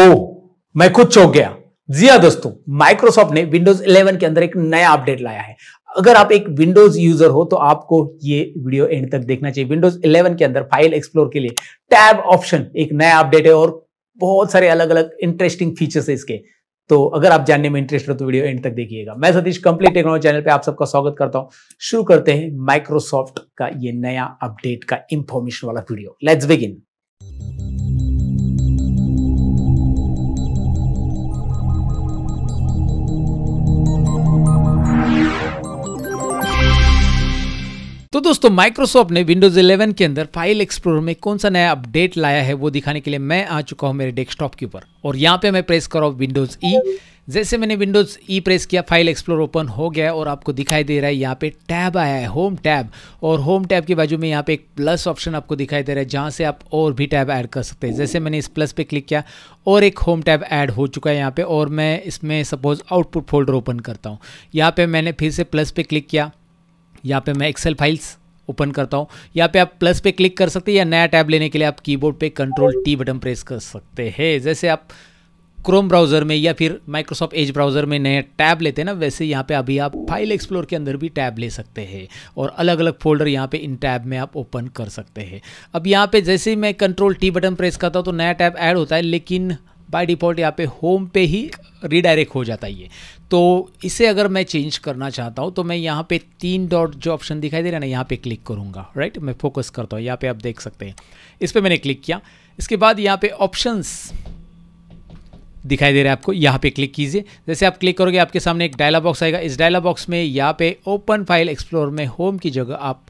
ओ मैं खुद चौंक गया जी हाँ दोस्तों माइक्रोसॉफ्ट ने विंडोज 11 के अंदर एक नया अपडेट लाया है अगर आप एक विंडोज यूजर हो तो आपको ये वीडियो एंड तक देखना चाहिए विंडोज 11 के अंदर फाइल एक्सप्लोर के लिए टैब ऑप्शन एक नया अपडेट है और बहुत सारे अलग अलग इंटरेस्टिंग फीचर्स है इसके तो अगर आप जानने में इंटरेस्ट हो तो वीडियो एंड तक देखिएगा मैं सतीश कंप्लीट टेक्नोलॉजी चैनल पे आप सबका स्वागत करता हूं शुरू करते हैं माइक्रोसॉफ्ट का ये नया अपडेट का इंफॉर्मेशन वाला वीडियो लेट्स बिगिन दोस्तों माइक्रोसॉफ्ट ने विंडोज 11 के अंदर फाइल एक्सप्लोर में कौन सा नया अपडेट लाया है वो दिखाने के लिए मैं आ चुका हूं मेरे डेस्कटॉप के ऊपर और यहाँ पे मैं प्रेस कर रहा हूँ विंडोज ई जैसे मैंने विंडोज ई प्रेस किया फाइल एक्सप्लोर ओपन हो गया और आपको दिखाई दे रहा है यहाँ पे टैब आया है होम टैब और होम टैब के बाजू में यहाँ पे एक प्लस ऑप्शन आपको दिखाई दे रहा है जहाँ से आप और भी टैब ऐड कर सकते हैं जैसे मैंने इस प्लस पे क्लिक किया और एक होम टैब ऐड हो चुका है यहाँ पे और मैं इसमें सपोज आउटपुट फोल्डर ओपन करता हूँ यहाँ पर मैंने फिर से प्लस पे क्लिक किया यहाँ पे मैं एक्सेल फाइल्स ओपन करता हूँ यहाँ पे आप प्लस पे क्लिक कर सकते हैं या नया टैब लेने के लिए आप कीबोर्ड पे कंट्रोल टी बटन प्रेस कर सकते हैं जैसे आप क्रोम ब्राउज़र में या फिर माइक्रोसॉफ्ट एज ब्राउज़र में नए टैब लेते हैं ना वैसे यहाँ पे अभी आप फाइल एक्सप्लोर के अंदर भी टैब ले सकते हैं और अलग अलग फोल्डर यहाँ पे इन टैब में आप ओपन कर सकते हैं अब यहाँ पे जैसे ही मैं कंट्रोल टी बटन प्रेस करता हूँ तो नया टैब ऐड होता है लेकिन बाय डिफ़ॉल्ट यहाँ पे होम पे ही रिडायरेक्ट हो जाता है ये तो इसे अगर मैं चेंज करना चाहता हूँ तो मैं यहाँ पे तीन डॉट जो ऑप्शन दिखाई दे रहा है ना यहाँ पे क्लिक करूँगा राइट मैं फोकस करता हूँ यहाँ पे आप देख सकते हैं इस पर मैंने क्लिक किया इसके बाद यहाँ पे ऑप्शंस दिखाई दे रहा है आपको यहाँ पे क्लिक कीजिए जैसे आप क्लिक करोगे आपके सामने एक डायलॉग बॉक्स आएगा इस डायलॉग बॉक्स में यहाँ पे ओपन फाइल एक्सप्लोर में होम की जगह आप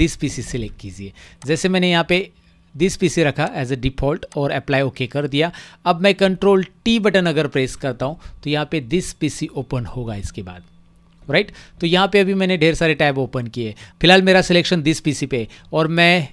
दिस पीसी सेलेक्ट कीजिए जैसे मैंने यहाँ पे दिस पीसी रखा एज ए डिफ़ॉल्ट और अप्लाई ओके okay कर दिया अब मैं कंट्रोल टी बटन अगर प्रेस करता हूँ तो यहाँ पे दिस पीसी ओपन होगा इसके बाद राइट right? तो यहाँ पे अभी मैंने ढेर सारे टैब ओपन किए फिलहाल मेरा सिलेक्शन दिस पीसी पे और मैं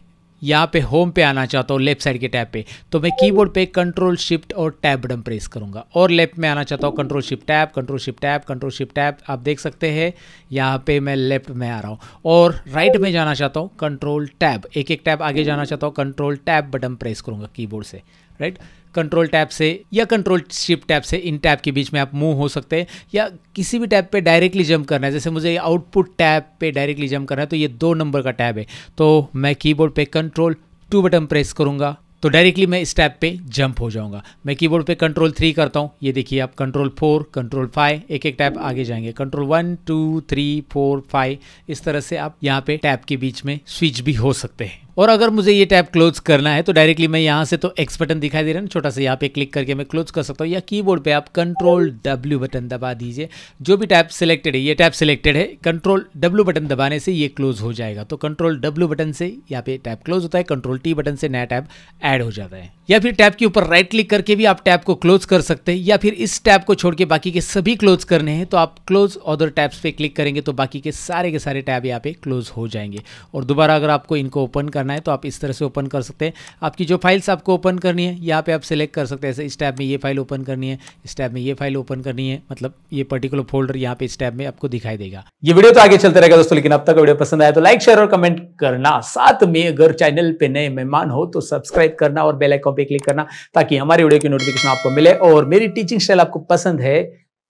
यहाँ पे होम पे आना चाहता हूँ लेफ्ट साइड के टैब पे तो मैं कीबोर्ड पे कंट्रोल शिफ्ट और टैब बटन प्रेस करूँगा और लेफ्ट में आना चाहता हूँ control shift tab control shift tab control shift tab आप देख सकते हैं यहाँ पे मैं लेफ्ट में आ रहा हूँ और राइट में जाना चाहता हूँ कंट्रोल टैब एक एक टैब आगे जाना चाहता हूँ कंट्रोल टैब बटन प्रेस करूँगा कीबोर्ड से राइट कंट्रोल टैब से या कंट्रोल शिप टैब से इन टैब के बीच में आप मूव हो सकते हैं या किसी भी टैब पे डायरेक्टली जंप करना है जैसे मुझे आउटपुट टैब पे डायरेक्टली जंप करना है तो ये दो नंबर का टैब है तो मैं कीबोर्ड पे कंट्रोल टू बटन प्रेस करूँगा तो डायरेक्टली मैं इस टैब पे जंप हो जाऊंगा मैं कीबोर्ड पे कंट्रोल थ्री करता हूँ ये देखिए आप कंट्रोल फोर कंट्रोल फाइव एक एक टैब आगे जाएंगे control one two three four five इस तरह से आप यहाँ पे टैब के बीच में स्विच भी हो सकते हैं और अगर मुझे ये टैब क्लोज करना है तो डायरेक्टली मैं यहाँ से तो एक्स बटन दिखाई दे रहा है छोटा सा यहाँ पे क्लिक करके मैं क्लोज कर सकता हूँ या कीबोर्ड पे आप कंट्रोल डब्ल्यू बटन दबा दीजिए जो भी टैब सिलेक्टेड है ये टैब सिलेक्टेड है कंट्रोल डब्ल्यू बटन दबाने से ये क्लोज हो जाएगा तो कंट्रोल डब्ल्यू बटन से यहाँ पे टैब क्लोज होता है कंट्रोल टी बटन से नया टैब ऐड हो जाता है या फिर टैब के ऊपर राइट क्लिक करके भी आप टैब को क्लोज कर सकते हैं या फिर इस टैब को छोड़ के बाकी के सभी क्लोज करने हैं तो आप क्लोज अदर टैब्स पे क्लिक करेंगे तो बाकी के सारे के सारे टैब यहाँ पे क्लोज हो जाएंगे और दोबारा अगर आपको इनको ओपन करना है तो आप इस तरह से ओपन कर सकते हैं आपकी जो फाइल्स आपको ओपन करनी है यहाँ पे आप सिलेक्ट कर सकते हैं ऐसे इस टैब में ये फाइल ओपन करनी है इस टैब में ये फाइल ओपन करनी है मतलब ये पर्टिकुलर फोल्डर यहाँ पे इस टैब में आपको दिखाई देगा ये वीडियो तो आगे चलते रहेगा दोस्तों लेकिन अब तक वीडियो पसंद आया तो लाइक शेयर और कमेंट करना साथ में अगर चैनल पर नए मेहमान हो तो सब्सक्राइब करना और बेलाइकॉन पर क्लिक करना ताकि हमारी वीडियो की नोटिफिकेशन आपको मिले और मेरी टीचिंग स्टाइल आपको पसंद है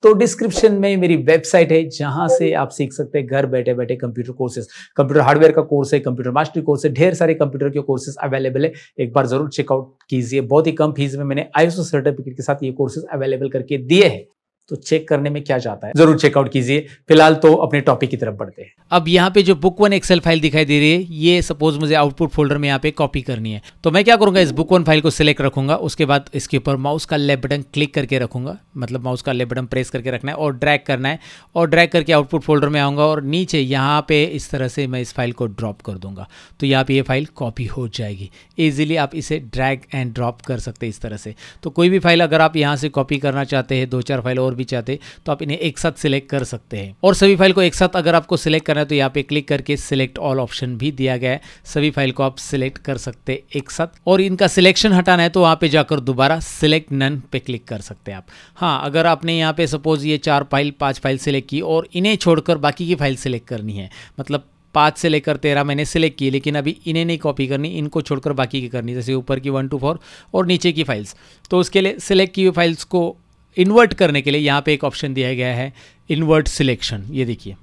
तो डिस्क्रिप्शन में मेरी वेबसाइट है जहां से आप सीख सकते हैं घर बैठे बैठे कंप्यूटर कोर्सेज कंप्यूटर हार्डवेयर का कोर्स है कंप्यूटर मास्टरी कोर्स है ढेर सारे कंप्यूटर के कोर्सेज अवेलेबल है एक बार जरूर चेकआउट कीजिए बहुत ही कम फीस में मैंने आईएसओ सर्टिफिकेट के साथ ये कोर्सेज अवेलेबल करके दिए हैं तो चेक करने में क्या जाता है जरूर चेकआउट कीजिए फिलहाल तो अपने टॉपिक की तरफ बढ़ते हैं अब यहाँ पे जो बुक वन एक्सेल फाइल दिखाई दे रही है ये सपोज मुझे आउटपुट फोल्डर में यहाँ पे कॉपी करनी है तो मैं क्या करूंगा इस बुक वन फाइल को सिलेक्ट रखूंगा उसके बाद इसके ऊपर माउस का लेफ्ट बटन क्लिक करके रखूंगा मतलब माउस का लेफ्ट बटन प्रेस करके रखना है और ड्रैग करना है और ड्रैग करके आउटपुट फोल्डर में आऊंगा और नीचे यहाँ पे इस तरह से मैं इस फाइल को ड्रॉप कर दूंगा तो यहाँ पे ये फाइल कॉपी हो जाएगी ईजिली आप इसे ड्रैग एंड ड्रॉप कर सकते हैं इस तरह से तो कोई भी फाइल अगर आप यहाँ से कॉपी करना चाहते हैं दो चार फाइल और और भी चाहते तो आप इन्हें एक साथ सिलेक्ट कर सकते हैं और सभी फाइल को एक साथ अगर आपको सिलेक्ट करना है तो यहाँ पे क्लिक करके सिलेक्ट ऑल ऑप्शन भी दिया गया है सभी फाइल को आप सिलेक्ट कर सकते एक साथ और इनका सिलेक्शन हटाना है तो वहाँ पे जाकर दोबारा सिलेक्ट नन पे क्लिक कर सकते हैं आप हाँ अगर आपने यहाँ पे सपोज ये चार फाइल पाँच फाइल सिलेक्ट की और इन्हें छोड़कर बाकी की फाइल सिलेक्ट करनी है मतलब पाँच से लेकर तेरह मैंने सेलेक्ट की लेकिन अभी इन्हें नहीं कॉपी करनी इनको छोड़कर बाकी की करनी जैसे ऊपर की वन टू फोर और नीचे की फाइल्स तो उसके लिए सिलेक्ट की हुई फाइल्स को इन्वर्ट करने के लिए यहाँ पे एक ऑप्शन दिया गया है इन्वर्ट सिलेक्शन ये देखिए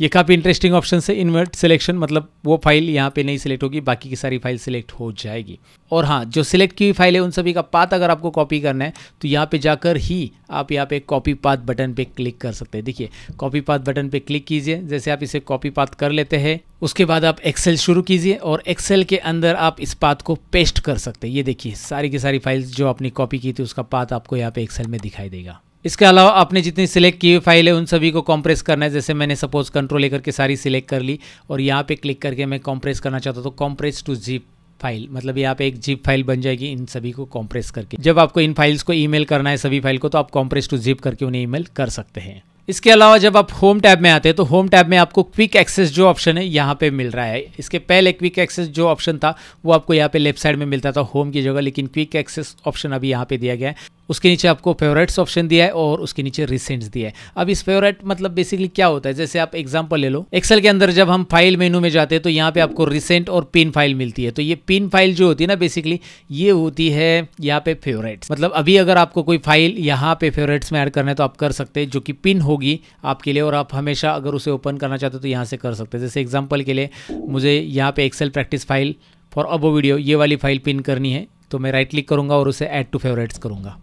ये काफ़ी इंटरेस्टिंग ऑप्शन है इन्वर्ट सिलेक्शन मतलब वो फाइल यहाँ पे नहीं सिलेक्ट होगी बाकी की सारी फाइल सिलेक्ट हो जाएगी और हाँ जो सिलेक्ट की हुई फाइल है उन सभी का पाथ अगर आपको कॉपी करना है तो यहाँ पे जाकर ही आप यहाँ पे कॉपी पाथ बटन पे क्लिक कर सकते हैं देखिए कॉपी पाथ बटन पे क्लिक कीजिए जैसे आप इसे कॉपी पाथ कर लेते हैं उसके बाद आप एक्सेल शुरू कीजिए और एक्सेल के अंदर आप इस पाथ को पेस्ट कर सकते हैं ये देखिए सारी की सारी फाइल्स जो आपने कॉपी की थी उसका पाथ आपको यहाँ पे एक्सेल में दिखाई देगा इसके अलावा आपने जितनी सिलेक्ट की हुई फाइल है उन सभी को कॉम्प्रेस करना है जैसे मैंने सपोज कंट्रोल लेकर के सारी सिलेक्ट कर ली और यहाँ पे क्लिक करके मैं कॉम्प्रेस करना चाहता तो कॉम्प्रेस टू जीप फाइल मतलब यहाँ पे एक जीप फाइल बन जाएगी इन सभी को कॉम्प्रेस करके जब आपको इन फाइल्स को ईमेल करना है सभी फाइल को तो आप कॉम्प्रेस टू जीप करके उन्हें ईमेल कर सकते हैं इसके अलावा जब आप होम टैब में आते हैं तो होम टैब में आपको क्विक एक्सेस जो ऑप्शन है यहाँ पे मिल रहा है इसके पहले क्विक एक्सेस जो ऑप्शन था वो आपको यहाँ पे लेफ्ट साइड में मिलता था होम की जगह लेकिन क्विक एक्सेस ऑप्शन अभी यहाँ पे दिया गया है उसके नीचे आपको फेवरेट्स ऑप्शन दिया है और उसके नीचे रिसेंट्स दिया है अब इस फेवरेट मतलब बेसिकली क्या होता है जैसे आप एग्जाम्पल ले लो एक्सेल के अंदर जब हम फाइल मेनू में जाते हैं तो यहाँ पे आपको रिसेंट और पिन फाइल मिलती है तो ये पिन फाइल जो होती है ना बेसिकली ये होती है यहाँ पे फेवरेट्स मतलब अभी अगर आपको कोई फाइल यहाँ पे फेवरेट्स में एड करना है तो आप कर सकते हैं जो कि पिन होगी आपके लिए और आप हमेशा अगर उसे ओपन करना चाहते हो तो यहाँ से कर सकते हैं जैसे एग्जाम्पल के लिए मुझे यहाँ पे Excel practice file for above video ये वाली फाइल पिन करनी है तो मैं राइट क्लिक करूँगा और उसे ऐड टू फेवरेट्स करूंगा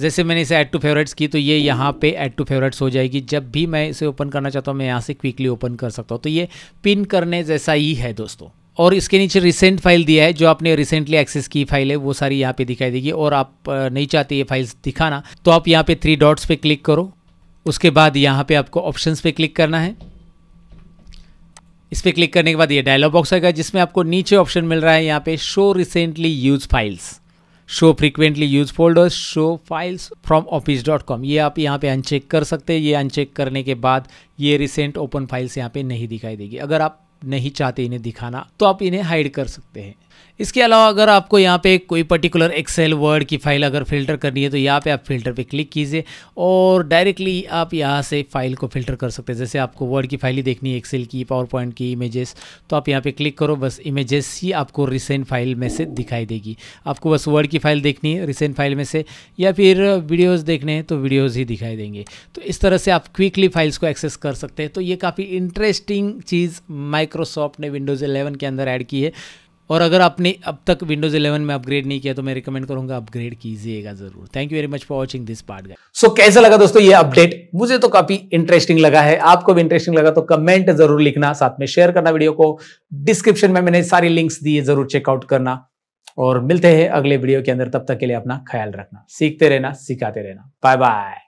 जैसे मैंने इसे ऐड टू फेवरेट्स की तो ये यहाँ पे ऐड टू फेवरेट्स हो जाएगी जब भी मैं इसे ओपन करना चाहता हूँ मैं यहाँ से क्विकली ओपन कर सकता हूँ तो ये पिन करने जैसा ही है दोस्तों और इसके नीचे रिसेंट फाइल दिया है जो आपने रिसेंटली एक्सेस की फाइल है वो सारी यहाँ पे दिखाई देगी और आप नहीं चाहते ये फाइल्स दिखाना तो आप यहाँ पे थ्री डॉट्स पे क्लिक करो उसके बाद यहाँ पे आपको ऑप्शंस पे क्लिक करना है इस पर क्लिक करने के बाद ये डायलॉग बॉक्स आएगा जिसमें आपको नीचे ऑप्शन मिल रहा है यहाँ पे show recently use files show frequently use folders show files from office dot com ये आप यहाँ पे अनचेक कर सकते हैं ये अनचेक करने के बाद ये रिसेंट ओपन फाइल्स यहाँ पे नहीं दिखाई देगी अगर आप नहीं चाहते इन्हें दिखाना तो आप इन्हें हाइड कर सकते हैं इसके अलावा अगर आपको यहाँ पे कोई पर्टिकुलर एक्सेल वर्ड की फाइल अगर फ़िल्टर करनी है तो यहाँ पे आप फ़िल्टर पे क्लिक कीजिए और डायरेक्टली आप यहाँ से फाइल को फ़िल्टर कर सकते हैं जैसे आपको वर्ड की फाइल ही देखनी है एक्सेल की पावर पॉइंट की इमेजेस तो आप यहाँ पे क्लिक करो बस इमेजेस ही आपको रिसेंट फाइल में से दिखाई देगी आपको बस वर्ड की फाइल देखनी है रिसेंट फाइल में से या फिर वीडियोज़ देखने हैं तो वीडियोज़ ही दिखाई देंगे तो इस तरह से आप क्विकली फाइल्स को एक्सेस कर सकते हैं तो ये काफ़ी इंटरेस्टिंग चीज़ माइक माइक्रोसॉफ्ट ने विंडोज़ 11 के अंदर ऐड की है और अगर आपने अब तक विंडोज़ 11 में अपग्रेड नहीं किया तो मैं रिकमेंड करूंगा अपग्रेड कीजिएगा जरूर thank you very much for watching this part guys so कैसा लगा दोस्तों ये अपडेट मुझे तो काफी इंटरेस्टिंग लगा है आपको भी इंटरेस्टिंग लगा तो कमेंट जरूर लिखना साथ में शेयर करना वीडियो को डिस्क्रिप्शन में मैंने सारी लिंक्स दिए जरूर चेकआउट करना और मिलते हैं अगले वीडियो के अंदर तब तक के लिए अपना ख्याल रखना सीखते रहना सिखाते रहना बाय बाय